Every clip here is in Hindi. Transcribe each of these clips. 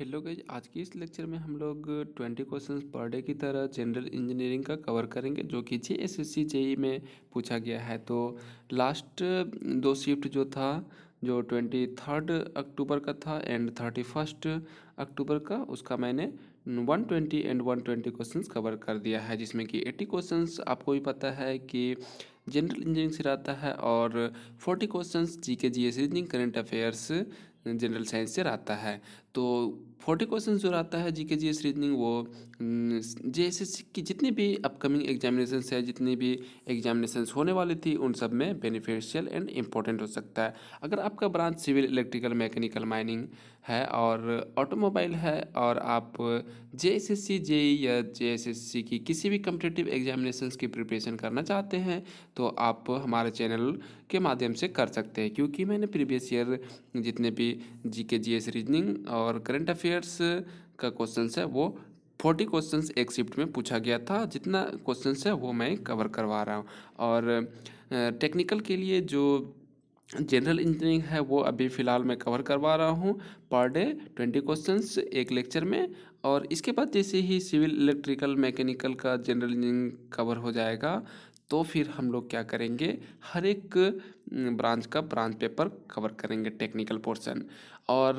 हेलो गाइज आज के इस लेक्चर में हम लोग ट्वेंटी क्वेश्चंस पर डे की तरह जनरल इंजीनियरिंग का कवर करेंगे जो कि जे एस एस सी में पूछा गया है तो लास्ट दो शिफ्ट जो था जो ट्वेंटी थर्ड अक्टूबर का था एंड थर्टी फर्स्ट अक्टूबर का उसका मैंने one twenty and one twenty question cover कर दिया है जिसमें कि एट्टी क्वेश्चन आपको भी पता है कि जनरल इंजीनियरिंग से रहता है और forty question G K G S reasoning current affairs general science से रहता है तो फोर्टी क्वेश्चन जो रहता है जी के जी एस रीजनिंग वो जे एस एस की जितनी भी अपकमिंग एग्जामिनेशन है जितनी भी एग्जामिनेशन होने वाली थी उन सब में बेनिफिशियल एंड इम्पोर्टेंट हो सकता है अगर आपका branch civil electrical mechanical mining है और ऑटोमोबाइल है और आप जे एस एस सी जे या जे एस एस सी की किसी भी कम्पिटेटिव एग्जामिनेशन की प्रिपरेशन करना चाहते हैं तो आप हमारे चैनल के माध्यम से कर सकते हैं क्योंकि मैंने प्रीवियस ईयर जितने भी G K G S reasoning और करंट अफेयर्स का क्वेश्चन है वो फोर्टी क्वेश्चन एक शिफ्ट में पूछा गया था जितना क्वेश्चन है वो मैं कवर करवा रहा हूँ और टेक्निकल के लिए जो जनरल इंजीनियरिंग है वो अभी फ़िलहाल मैं कवर करवा रहा हूँ पर डे ट्वेंटी क्वेश्चंस एक लेक्चर में और इसके बाद जैसे ही सिविल इलेक्ट्रिकल मैकेनिकल का जनरल इंजीनियरिंग कवर हो जाएगा तो फिर हम लोग क्या करेंगे हर एक ब्रांच का ब्रांच पेपर कवर करेंगे टेक्निकल पोर्शन और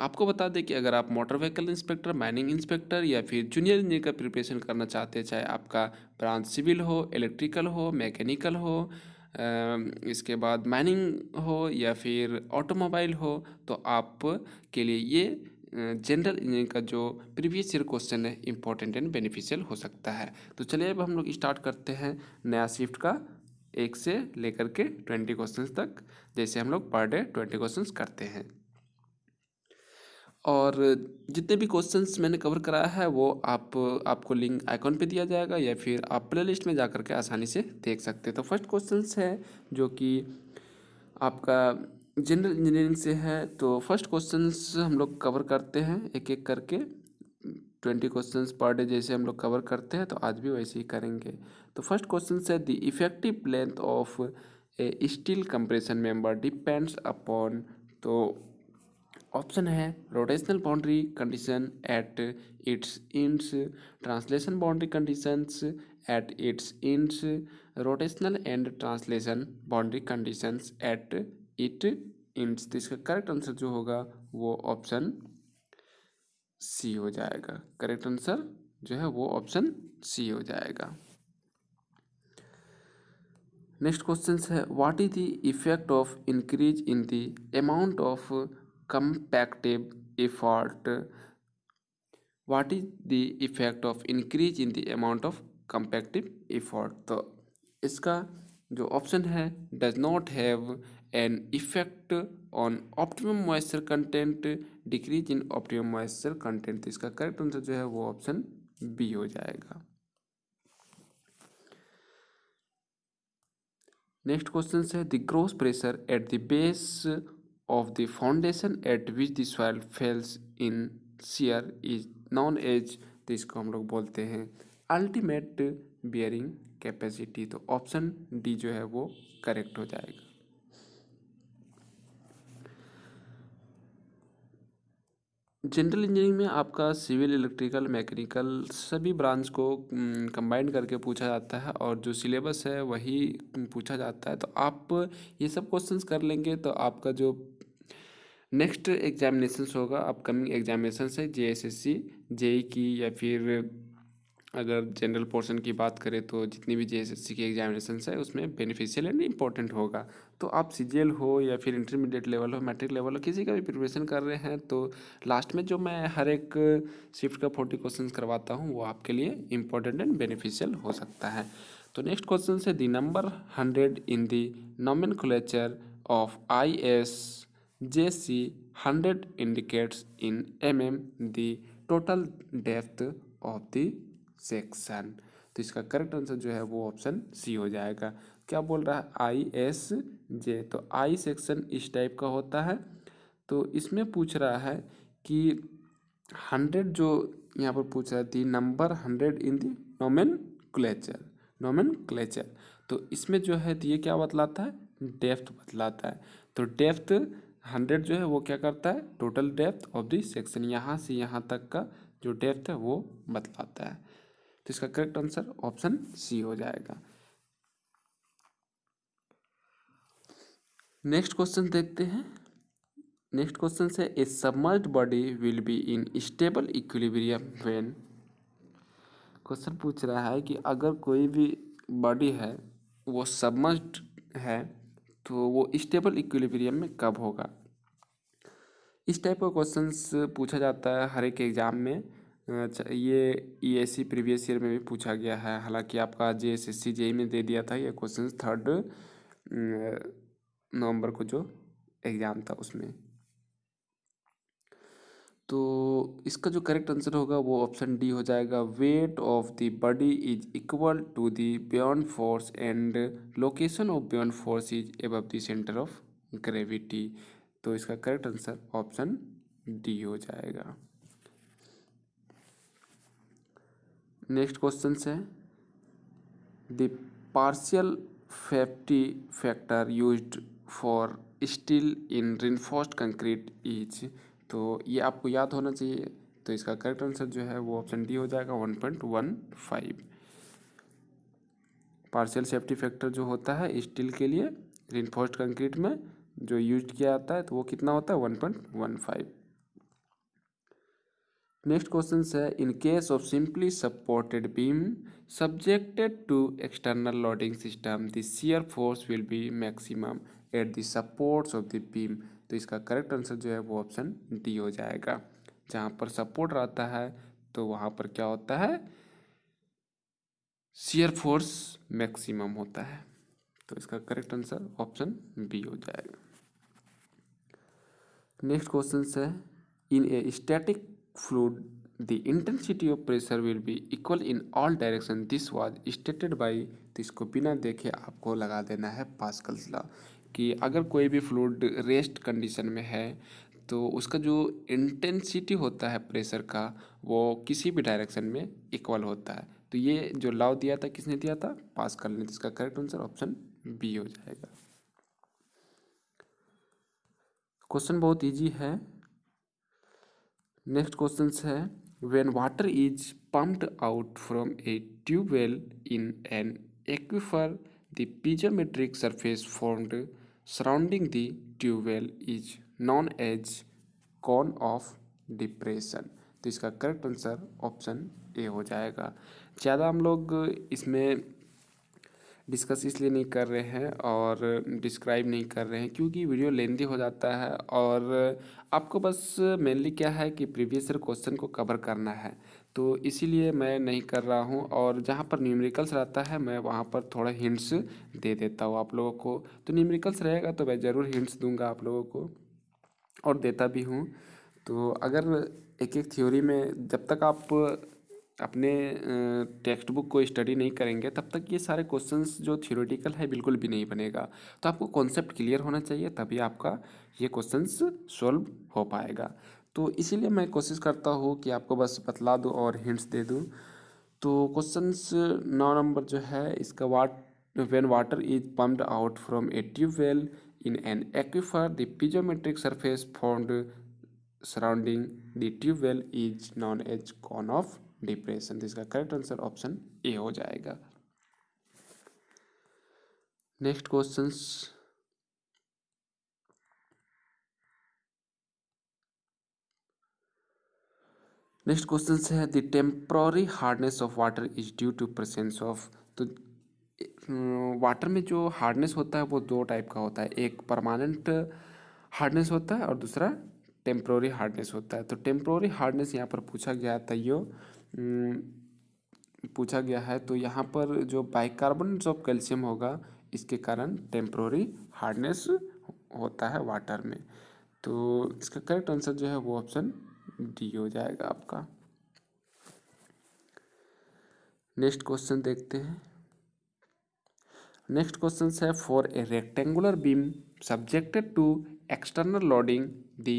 आपको बता दें कि अगर आप motor vehicle inspector mining inspector या फिर जूनियर इंजीनियर का प्रिपरेशन करना चाहते हैं चाहे आपका ब्रांच सिविल हो इलेक्ट्रिकल हो मैकेनिकल हो इसके बाद माइनिंग हो या फिर ऑटोमोबाइल हो तो आप के लिए ये जनरल इंजीनियरिंग का जो प्रीवियस ईयर क्वेश्चन है इंपॉर्टेंट एंड बेनिफिशियल हो सकता है तो चलिए अब हम लोग स्टार्ट करते हैं नया शिफ्ट का एक से लेकर के ट्वेंटी क्वेश्चन तक जैसे हम लोग पर डे ट्वेंटी क्वेश्चन करते हैं और जितने भी क्वेश्चंस मैंने कवर कराया है वो आप आपको लिंक आइकॉन पे दिया जाएगा या फिर आप प्ले लिस्ट में जा कर के आसानी से देख सकते हैं तो फर्स्ट क्वेश्चन है जो कि आपका जनरल इंजीनियरिंग से है तो फर्स्ट क्वेश्चंस हम लोग कवर करते हैं एक एक करके ट्वेंटी क्वेश्चन पर डे जैसे हम लोग कवर करते हैं तो आज भी वैसे ही करेंगे तो फर्स्ट क्वेश्चन है the effective length of a steel compression member depends upon तो ऑप्शन है rotational boundary condition at its ends translational boundary conditions at its ends rotational and translational boundary conditions at it ends तो इसका करेक्ट आंसर जो होगा वो ऑप्शन सी हो जाएगा करेक्ट आंसर जो है वो ऑप्शन सी हो जाएगा नेक्स्ट क्वेश्चन है what is the effect of increase in the amount of compactive effort what is the effect of increase in the amount of compactive effort तो इसका जो ऑप्शन है does not have an effect on optimum moisture content decreases in optimum moisture content तो इसका करेक्ट आंसर जो है वो ऑप्शन बी हो जाएगा नेक्स्ट क्वेश्चन है the gross pressure at the base of the foundation at which the soil fails in shear is known as तो इसको हम लोग बोलते हैं अल्टीमेट बियरिंग कैपेसिटी तो ऑप्शन डी जो है वो करेक्ट हो जाएगा जनरल इंजीनियरिंग में आपका सिविल इलेक्ट्रिकल मैकेनिकल सभी ब्रांच को कंबाइन हम्म, करके पूछा जाता है और जो सिलेबस है वही पूछा जाता है तो आप ये सब क्वेश्चंस कर लेंगे तो आपका जो नेक्स्ट एग्जामिनेशंस होगा अपकमिंग एग्जामिनेशन है J S S C JE की या फिर अगर जनरल पोर्शन की बात करें तो जितनी भी जे एस एस सी की एग्जामिनेशन है उसमें बेनिफिशियल एंड इम्पॉर्टेंट होगा तो आप सी जी एल हो या फिर इंटरमीडिएट लेवल हो मैट्रिक लेवल हो किसी का भी प्रिपरेशन कर रहे हैं तो लास्ट में जो मैं हर एक शिफ्ट का फोर्टी क्वेश्चन करवाता हूँ वो आपके लिए इम्पोर्टेंट एंड बेनिफिशियल हो सकता है तो नेक्स्ट क्वेश्चन है the number hundred in the nomen of I S JC100 indicates in mm the total depth of the section तो इसका करेक्ट आंसर जो है वो ऑप्शन सी हो जाएगा क्या बोल रहा है आई एस जे तो आई सेक्शन इस टाइप का होता है तो इसमें पूछ रहा है कि हंड्रेड जो यहाँ पर पूछ रहा थी number hundred in the nomenclature nomenclature तो इसमें जो है तो ये क्या बतलाता है डेफ्थ बतलाता है तो डेफ्थ हंड्रेड जो है वो क्या करता है total depth of the section यहाँ से यहाँ तक का जो डेप्थ है वो बतलाता है तो इसका करेक्ट आंसर ऑप्शन सी हो जाएगा नेक्स्ट क्वेश्चन देखते हैं नेक्स्ट क्वेश्चन से a submerge body will be in stable equilibrium when question पूछ रहा है कि अगर कोई भी बॉडी है वो सबमर्ज है तो वो स्टेबल इक्विलिब्रियम में कब होगा इस टाइप का क्वेश्चंस पूछा जाता है हर एक एग्ज़ाम में ये E S C previous year में भी पूछा गया है हालांकि आपका जे एस एस सी जे में दे दिया था ये क्वेश्चन थर्ड नवंबर को जो एग्ज़ाम था उसमें तो इसका जो करेक्ट आंसर होगा वो ऑप्शन डी हो जाएगा weight of the body is equal to the buoyant force and location of buoyant force is above the centre of gravity तो इसका करेक्ट आंसर ऑप्शन डी हो जाएगा नेक्स्ट क्वेश्चन है the partial safety factor used for steel in reinforced concrete is तो ये आपको याद होना चाहिए तो इसका करेक्ट आंसर जो है वो ऑप्शन डी हो जाएगा one point one five partial safety factor जो होता है स्टील के लिए रिनफोर्स्ड कंक्रीट में जो यूज किया जाता है तो वो कितना होता है one point one five next question है in case of simply supported beam subjected to external loading system the shear force will be maximum at the supports of the beam तो इसका करेक्ट आंसर जो है वो ऑप्शन डी हो जाएगा जहाँ पर सपोर्ट रहता है तो वहाँ पर क्या होता है शेयर फोर्स मैक्सिमम होता है तो इसका करेक्ट आंसर ऑप्शन बी हो जाएगा नेक्स्ट क्वेश्चन है in a static fluid the intensity of pressure will be equal in all direction this was stated by तो इसको बिना देखे आपको लगा देना है पास्कल्स लॉ कि अगर कोई भी फ्लूड रेस्ट कंडीशन में है तो उसका जो इंटेंसिटी होता है प्रेशर का वो किसी भी डायरेक्शन में इक्वल होता है तो ये जो लाव दिया था किसने दिया था पास लें तो इसका करेक्ट आंसर ऑप्शन बी हो जाएगा क्वेश्चन बहुत इजी है नेक्स्ट क्वेश्चन है when water is pumped out from a tubewell in an aquifer the the surface formed surrounding the tubewell is known as cone of depression तो इसका करेक्ट आंसर ऑप्शन ए हो जाएगा ज़्यादा हम लोग इसमें डिस्कस इसलिए नहीं कर रहे हैं और डिस्क्राइब नहीं कर रहे हैं क्योंकि वीडियो लेंदी हो जाता है और आपको बस मेनली क्या है कि प्रीवियस ईयर क्वेश्चन को कवर करना है तो इसीलिए मैं नहीं कर रहा हूँ और जहाँ पर न्यूमेरिकल्स रहता है मैं वहाँ पर थोड़ा हिंट्स दे देता हूँ आप लोगों को तो न्यूमेरिकल्स रहेगा तो मैं ज़रूर हिंट्स दूंगा आप लोगों को और देता भी हूँ तो अगर एक एक थ्योरी में जब तक आप अपने टेक्स्ट बुक को स्टडी नहीं करेंगे तब तक ये सारे क्वेश्चंस जो थियोरेटिकल है बिल्कुल भी नहीं बनेगा तो आपको कॉन्सेप्ट क्लियर होना चाहिए तभी आपका ये क्वेश्चंस सॉल्व हो पाएगा तो इसीलिए मैं कोशिश करता हूँ कि आपको बस बतला दूँ और हिंट्स दे दूँ तो क्वेश्चन नौ नंबर जो है इसका what when water is pumped out from a tube well in an aquifer the piezometric surface formed surrounding the tube well is known as cone of depression इसका करेक्ट आंसर ऑप्शन ए हो जाएगा नेक्स्ट क्वेश्चन नेक्स्ट क्वेश्चन है the temporary hardness of water is due to presence of तो वाटर में जो हार्डनेस होता है वो दो टाइप का होता है एक परमानेंट हार्डनेस होता है और दूसरा टेम्प्रोरी हार्डनेस होता है तो टेम्प्रोरी हार्डनेस यहाँ पर पूछा गया तैयो पूछा गया है तो यहाँ पर जो बाइकार्बोनेट ऑफ कैल्शियम होगा इसके कारण टेम्प्रोरी हार्डनेस होता है वाटर में तो इसका करेक्ट आंसर जो है वो ऑप्शन डी हो जाएगा आपका नेक्स्ट क्वेश्चन देखते हैं नेक्स्ट क्वेश्चन है for a rectangular beam subjected to external loading the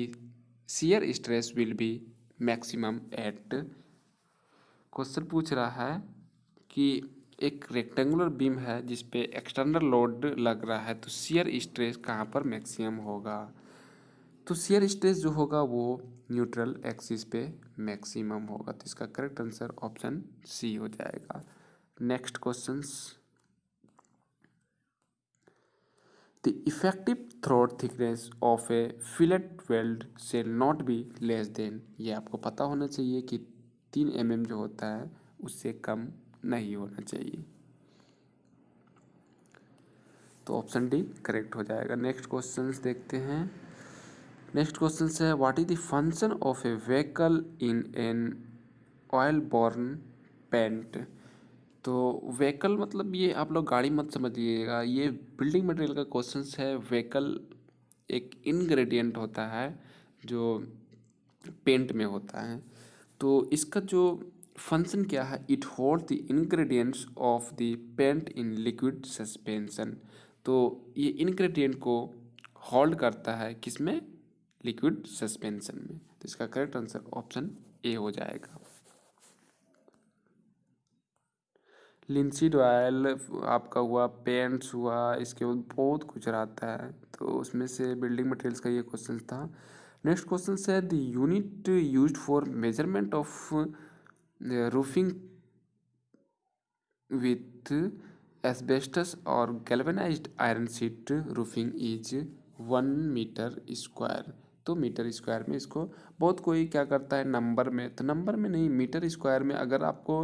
shear stress will be maximum at question पूछ रहा है कि एक रेक्टेंगुलर बीम है जिस पे एक्सटर्नल लोड लग रहा है तो सीयर स्ट्रेस कहाँ पर मैक्सिमम होगा तो शेयर स्ट्रेस जो होगा वो न्यूट्रल एक्सिस पे मैक्सिमम होगा तो इसका करेक्ट आंसर ऑप्शन सी हो जाएगा next question the effective throat thickness of a fillet weld shall not be less than ये आपको पता होना चाहिए कि तीन एम mm जो होता है उससे कम नहीं होना चाहिए तो ऑप्शन डी करेक्ट हो जाएगा नेक्स्ट क्वेश्चंस देखते हैं नेक्स्ट क्वेश्चन है what is the function of a vehicle in an oil borne paint तो व्हीकल मतलब ये आप लोग गाड़ी मत समझिएगा ये बिल्डिंग मटेरियल का क्वेश्चन है व्हीकल एक इंग्रेडिएंट होता है जो पेंट में होता है तो इसका जो फंक्शन क्या है it hold the ingredients of the paint in liquid suspension तो ये इंग्रेडिएंट को होल्ड करता है किसमें लिक्विड सस्पेंशन में तो इसका करेक्ट आंसर ऑप्शन ए हो जाएगा लिंसीड ऑयल आपका हुआ पेंट्स हुआ इसके बाद बहुत कुछ रहता है तो उसमें से बिल्डिंग मटेरियल्स का ये क्वेश्चन था नेक्स्ट क्वेश्चन है the unit use for measurement of roofing with asbestos और galvanised iron sheet roofing is one metre square तो मीटर स्क्वायर में इसको बहुत कोई क्या करता है नंबर में तो नंबर में नहीं मीटर स्क्वायर में अगर आपको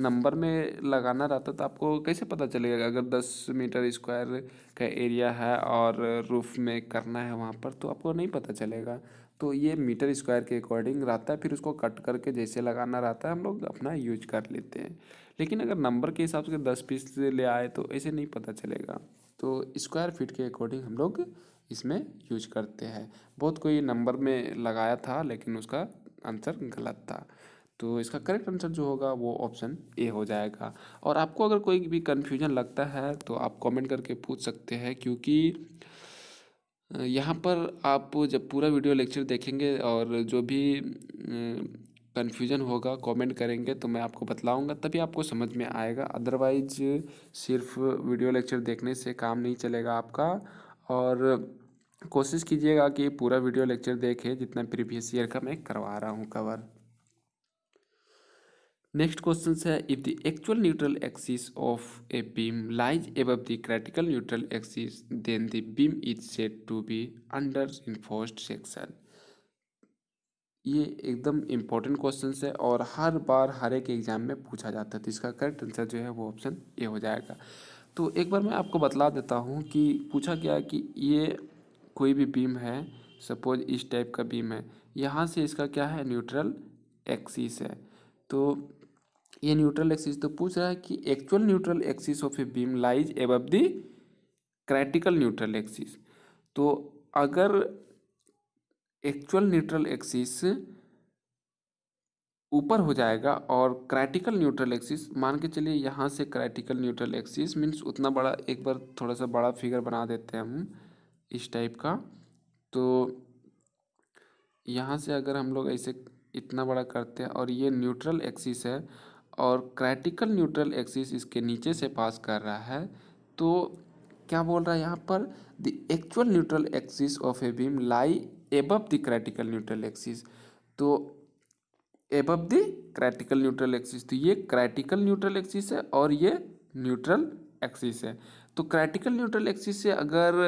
नंबर में लगाना रहता तो आपको कैसे पता चलेगा अगर दस मीटर स्क्वायर का एरिया है और रूफ में करना है वहाँ पर तो आपको नहीं पता चलेगा तो ये मीटर स्क्वायर के अकॉर्डिंग रहता है फिर उसको कट करके जैसे लगाना रहता है हम लोग अपना यूज कर लेते हैं लेकिन अगर नंबर के हिसाब से दस पीस ले आए तो ऐसे नहीं पता चलेगा तो स्क्वायर फीट के अकॉर्डिंग हम लोग इसमें यूज करते हैं बहुत कोई नंबर में लगाया था लेकिन उसका आंसर गलत था तो इसका करेक्ट आंसर जो होगा वो ऑप्शन ए हो जाएगा और आपको अगर कोई भी कन्फ्यूजन लगता है तो आप कॉमेंट करके पूछ सकते हैं क्योंकि यहाँ पर आप जब पूरा वीडियो लेक्चर देखेंगे और जो भी कन्फ्यूजन होगा कमेंट करेंगे तो मैं आपको बतलाऊंगा तभी आपको समझ में आएगा अदरवाइज सिर्फ वीडियो लेक्चर देखने से काम नहीं चलेगा आपका और कोशिश कीजिएगा कि पूरा वीडियो लेक्चर देखें जितना प्रीवियस ईयर का मैं करवा रहा हूँ कवर नेक्स्ट क्वेश्चन है if the actual neutral axis of a beam lies above the critical neutral axis then the beam is said to be under reinforced section ये एकदम इम्पोर्टेंट क्वेश्चन है और हर बार हर एक एग्जाम में पूछा जाता है तो इसका करेक्ट आंसर जो है वो ऑप्शन ए हो जाएगा तो एक बार मैं आपको बतला देता हूँ कि पूछा गया कि ये कोई भी बीम है सपोज इस टाइप का बीम है यहाँ से इसका क्या है न्यूट्रल एक्सिस है तो ये न्यूट्रल एक्सिस तो पूछ रहा है कि actual neutral axis of a beam lies above the क्रैटिकल neutral axis तो अगर एक्चुअल न्यूट्रल एक्सिस ऊपर हो जाएगा और क्राइटिकल न्यूट्रल एक्सिस मान के चलिए यहाँ से क्राइटिकल न्यूट्रल एक्सिस मीन्स उतना बड़ा एक बार थोड़ा सा बड़ा फिगर बना देते हैं हम इस टाइप का तो यहाँ से अगर हम लोग ऐसे इतना बड़ा करते हैं और ये न्यूट्रल एक्सिस है और क्रैटिकल न्यूट्रल एक्सिस इसके नीचे से पास कर रहा है तो क्या बोल रहा है यहाँ पर the actual neutral axis of a beam lie above the क्रैटिकल neutral axis तो एब द क्रैटिकल न्यूट्रल एक्सिस तो ये क्रैटिकल न्यूट्रल एक्सिस है और ये न्यूट्रल एक्सिस है तो क्रैटिकल न्यूट्रल एक्सिस से अगर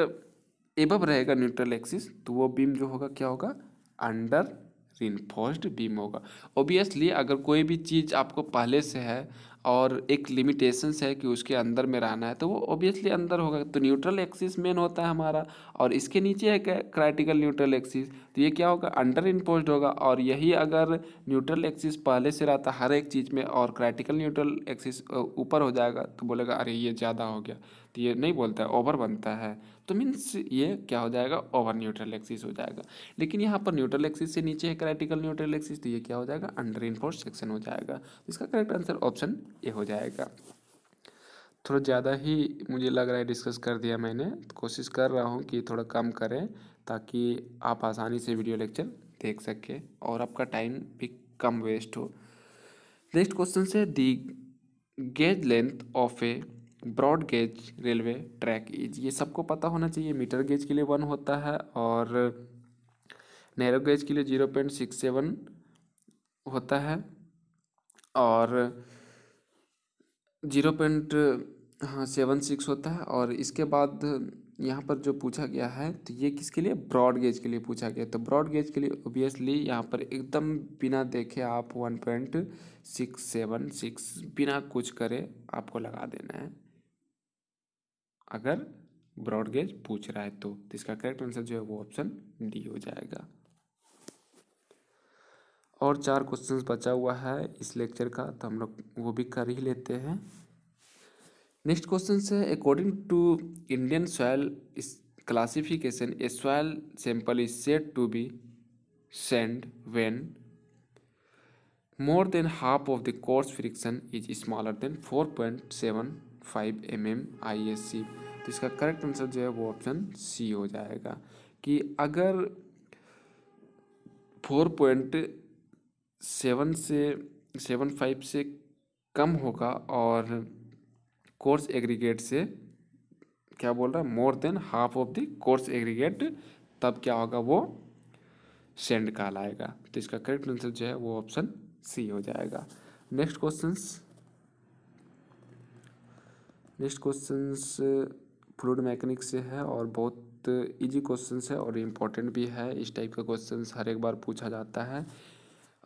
एबव रहेगा न्यूट्रल एक्सिस तो वो बीम जो होगा क्या होगा अंडर रिनफोर्स्ड बीम होगा ओबियसली अगर कोई भी चीज़ आपको पहले से है और एक लिमिटेशंस है कि उसके अंदर में रहना है तो वो ओबियसली अंदर होगा तो न्यूट्रल एक्सिस मेन होता है हमारा और इसके नीचे है क्या क्राइटिकल न्यूट्रल एक्सिस तो ये क्या होगा अंडर इन्फोर्स्ड होगा और यही अगर न्यूट्रल एक्सिस पहले से रहता हर एक चीज़ में और क्राइटिकल न्यूट्रल एक्सिस ऊपर हो जाएगा तो बोलेगा अरे ये ज़्यादा हो गया तो ये नहीं बोलता है ओवर बनता है तो मीन्स ये क्या हो जाएगा ओवर न्यूट्रल एक्सिस हो जाएगा लेकिन यहाँ पर न्यूट्रल एक्सिस से नीचे है क्राइटिकल न्यूट्रल एक्सिस तो ये क्या हो जाएगा अंडर इनफोर्स सेक्शन हो जाएगा तो इसका करेक्ट आंसर ऑप्शन ए हो जाएगा थोड़ा ज़्यादा ही मुझे लग रहा है डिस्कस कर दिया मैंने तो कोशिश कर रहा हूँ कि थोड़ा कम करें ताकि आप आसानी से वीडियो लेक्चर देख सकें और आपका टाइम भी कम वेस्ट हो नेक्स्ट क्वेश्चन से the gauge length of a broad gauge railway track ये सबको पता होना चाहिए मीटर गेज के लिए वन होता है और नैरो गेज के लिए जीरो पॉइंट सिक्स सेवन होता है और जीरो पॉइंट हाँ सेवन सिक्स होता है और इसके बाद यहाँ पर जो पूछा गया है तो ये किसके लिए ब्रॉड गेज के लिए पूछा गया तो ब्रॉड गेज के लिए ओबियसली यहाँ पर एकदम बिना देखे आप one point six seven six बिना कुछ करे आपको लगा देना है अगर ब्रॉडगेज पूछ रहा है तो, तो इसका करेक्ट आंसर जो है वो ऑप्शन डी हो जाएगा और चार क्वेश्चन बचा हुआ है इस लेक्चर का तो हम लोग वो भी कर ही लेते हैं नेक्स्ट क्वेश्चन है according to Indian soil is classification a soil sample is said to be sand when half of the coarse fraction is smaller than four point seven five m m I S C तो इसका करेक्ट आंसर जो है वो ऑप्शन सी हो जाएगा कि अगर फोर पॉइंट सेवन से सेवन फाइव से कम होगा और कोर्स एग्रीगेट से क्या बोल रहा है more than half of the coarse aggregate तब क्या होगा वो सेंड आएगा तो इसका करेक्ट आंसर जो है वो ऑप्शन सी हो जाएगा next question next question fluid mechanic से है और बहुत इजी क्वेश्चन है और इम्पोर्टेंट भी है इस टाइप का क्वेश्चन हर एक बार पूछा जाता है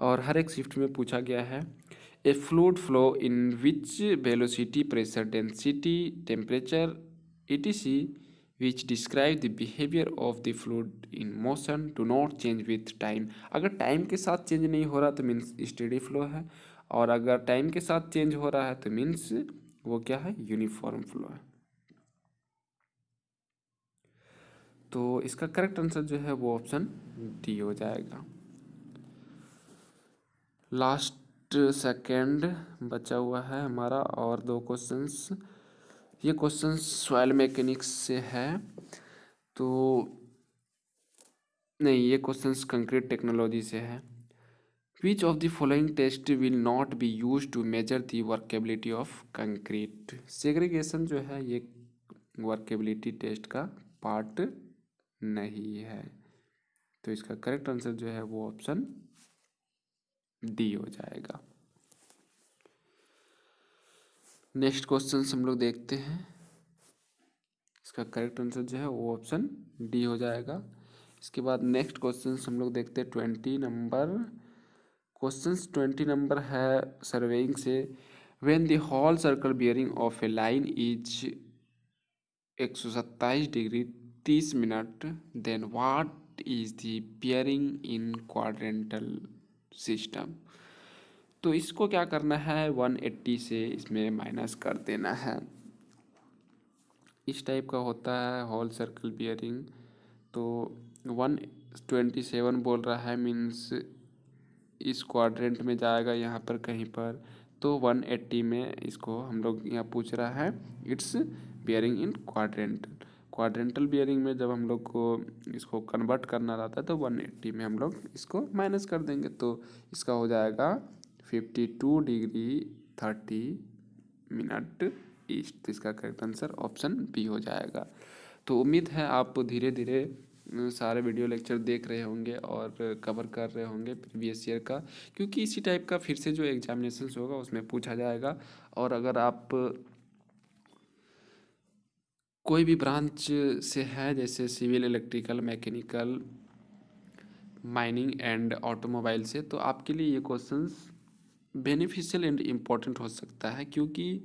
और हर एक शिफ्ट में पूछा गया है a fluid flow in which velocity pressure density temperature see which describe the behaviour of the fluid in motion to not change with time अगर टाइम के साथ चेंज नहीं हो रहा तो मीन्स स्टडी फ्लो है और अगर टाइम के साथ चेंज हो रहा है तो मीन्स वो क्या है यूनिफॉर्म फ्लो है तो इसका करेक्ट आंसर जो है वो ऑप्शन डी हो जाएगा लास्ट सेकंड बचा हुआ है हमारा और दो क्वेश्चंस ये क्वेश्चन सॉयल मैकेनिक्स से है तो नहीं ये क्वेश्चंस कंक्रीट टेक्नोलॉजी से है Which of the following test will not be used to measure the workability of concrete? Segregation जो है ये workability test का part नहीं है तो इसका करेक्ट आंसर जो है वो ऑप्शन डी हो जाएगा नेक्स्ट क्वेश्चन हम लोग देखते हैं इसका करेक्ट आंसर जो है वो ऑप्शन डी हो जाएगा इसके बाद नेक्स्ट क्वेश्चन हम लोग देखते हैं twenty number question twenty number है सर्वेइंग से when the whole circle bearing of a line is एक सौ सत्ताईस डिग्री तीस minute then what is the bearing in quadrantal system तो इसको क्या करना है वन एट्टी से इसमें माइनस कर देना है इस टाइप का होता है हॉल सर्कल बियरिंग तो वन ट्वेंटी सेवन बोल रहा है मीन्स इस क्वाड्रेंट में जाएगा यहाँ पर कहीं पर तो 180 में इसको हम लोग यहाँ पूछ रहा है its bearing in quadrant quadrantal bearing में जब हम लोग को इसको कन्वर्ट करना रहता है तो 180 में हम लोग इसको माइनस कर देंगे तो इसका हो जाएगा 52 डिग्री 30 मिनट ईस्ट इसका करेक्ट आंसर ऑप्शन बी हो जाएगा तो उम्मीद है आप धीरे धीरे सारे वीडियो लेक्चर देख रहे होंगे और कवर कर रहे होंगे प्रीवियस ईयर का क्योंकि इसी टाइप का फिर से जो एग्जामिनेशन होगा उसमें पूछा जाएगा और अगर आप कोई भी ब्रांच से है जैसे civil electrical mechanical mining and automobile से तो आपके लिए ये क्वेश्चंस बेनिफिशियल एंड इम्पॉर्टेंट हो सकता है क्योंकि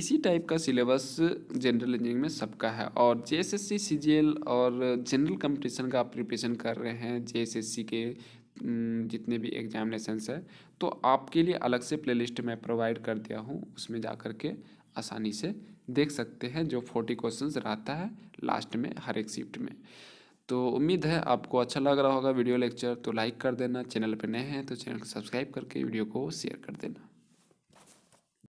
इसी टाइप का सिलेबस जनरल इंजीनियरिंग में सबका है और जे एस और जनरल कंपटीशन का आप प्रिपरेशन कर रहे हैं जे के जितने भी एग्जामिनेशनस है तो आपके लिए अलग से प्लेलिस्ट मैं प्रोवाइड कर दिया हूँ उसमें जा कर के आसानी से देख सकते हैं जो फोर्टी क्वेश्चंस रहता है लास्ट में हर एक शिफ्ट में तो उम्मीद है आपको अच्छा लग रहा होगा वीडियो लेक्चर तो लाइक कर देना चैनल पर नए हैं तो चैनल को सब्सक्राइब करके वीडियो को शेयर कर देना